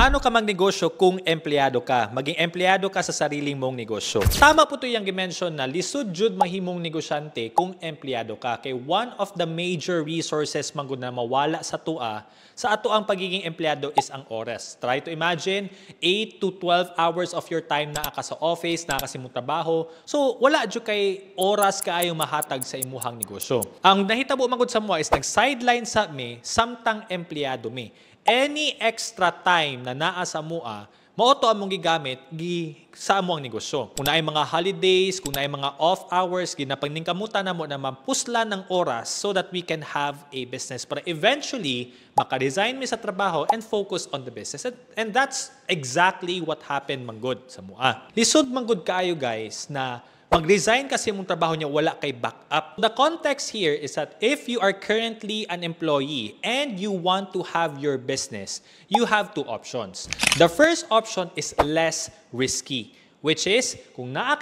Paano ka magnegosyo kung empleyado ka? Maging empleyado ka sa sariling mong negosyo. Tama po ito yung gimension na lisod jud mahimong negosyante kung empleyado ka. Kay one of the major resources manggod na mawala sa tua, sa ato ang pagiging empleyado is ang oras. Try to imagine 8 to 12 hours of your time na ka sa office, na ka trabaho. So wala jud kay oras ka kaayong mahatag sa imuhang negosyo. Ang nahitabo manggod sa mo is nag-sideline sa me, samtang empleyado me any extra time na naa sa mua, ah, mauto among gigamit gi sa among negosyo. Kung naay mga holidays, kung naay mga off hours, ginapagningkamutan na mo na mampuslan ng oras so that we can have a business para eventually makaresign mi sa trabaho and focus on the business. And, and that's exactly what happened manggod sa mua. Ah. Lisod manggod kaayo, guys na pag-resign kasi mong trabaho niya, wala kay backup. The context here is that if you are currently an employee and you want to have your business, you have two options. The first option is less risky, which is kung naa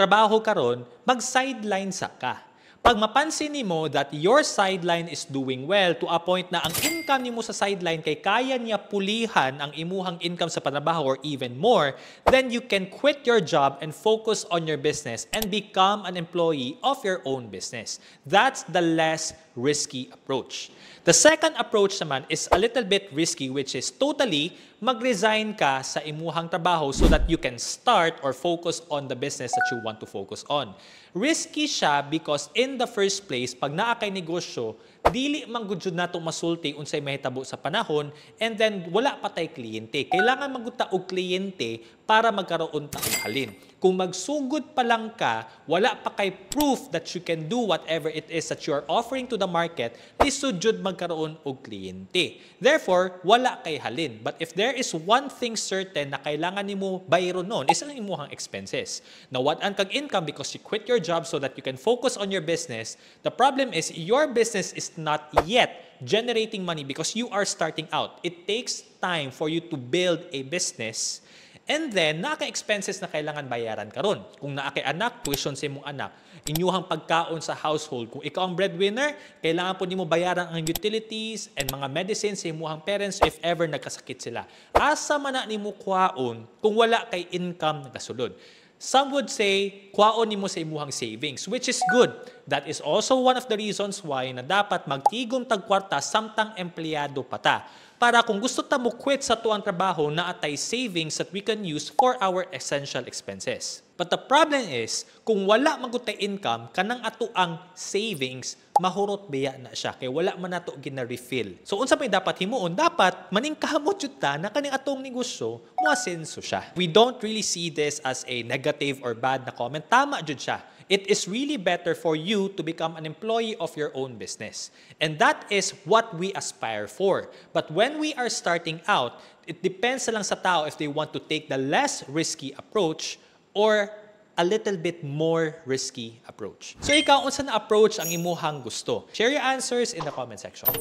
trabaho ka ron, mag-sideline sa ka. Pag mapansin mo that your sideline is doing well to a point na ang income ni mo sa sideline kay kaya niya pulihan ang imuhang income sa panabaho or even more, then you can quit your job and focus on your business and become an employee of your own business. That's the less risky approach. The second approach naman is a little bit risky which is totally mag-resign ka sa imuhang trabaho so that you can start or focus on the business that you want to focus on. Risky siya because in the first place, pag kay negosyo, dili man gud jud masulti unsay mahitabo sa panahon and then wala pa patay kliyente. Kailangan magunta og kliyente para magkaroon ta halin. Kung magsugod pa lang ka, wala pa kay proof that you can do whatever it is that you are offering to the market, lisod jud magkaroon og kliyente. Therefore, wala kay halin. But if there is one thing certain na kailangan nimo bayron noon, is ang imong expenses. Nawad-an kag income because you quit your job so that you can focus on your business. The problem is your business is not yet generating money because you are starting out. It takes time for you to build a business And then, naka-expenses na kailangan bayaran ka ron. Kung naa kay anak, tuition sa imong anak. Inyuhang pagkaon sa household. Kung ikaw ang breadwinner, kailangan po nimo bayaran ang utilities and mga medicines sa imong parents if ever nagkasakit sila. Asa man na nimo kwaon kung wala kay income kasulod. Some would say, kwaon nimo sa imuhang savings, which is good. That is also one of the reasons why na dapat magtigong tagkwarta samtang empleyado pa ta para kung gusto ta mo quit sa tuang trabaho na atay savings that we can use for our essential expenses. But the problem is, kung wala magutay income, kanang ato ang savings, mahurot biya na siya. Kaya wala man ato gina-refill. So, unsa may dapat himuon? Dapat, maningkahamot yun ta na kaning atong negosyo, muasenso siya. We don't really see this as a negative or bad na comment. Tama jud siya It is really better for you to become an employee of your own business. And that is what we aspire for. But when we are starting out, it depends lang sa tao if they want to take the less risky approach or a little bit more risky approach. So ikaw, unsa na approach ang imuhang gusto? Share your answers in the comment section.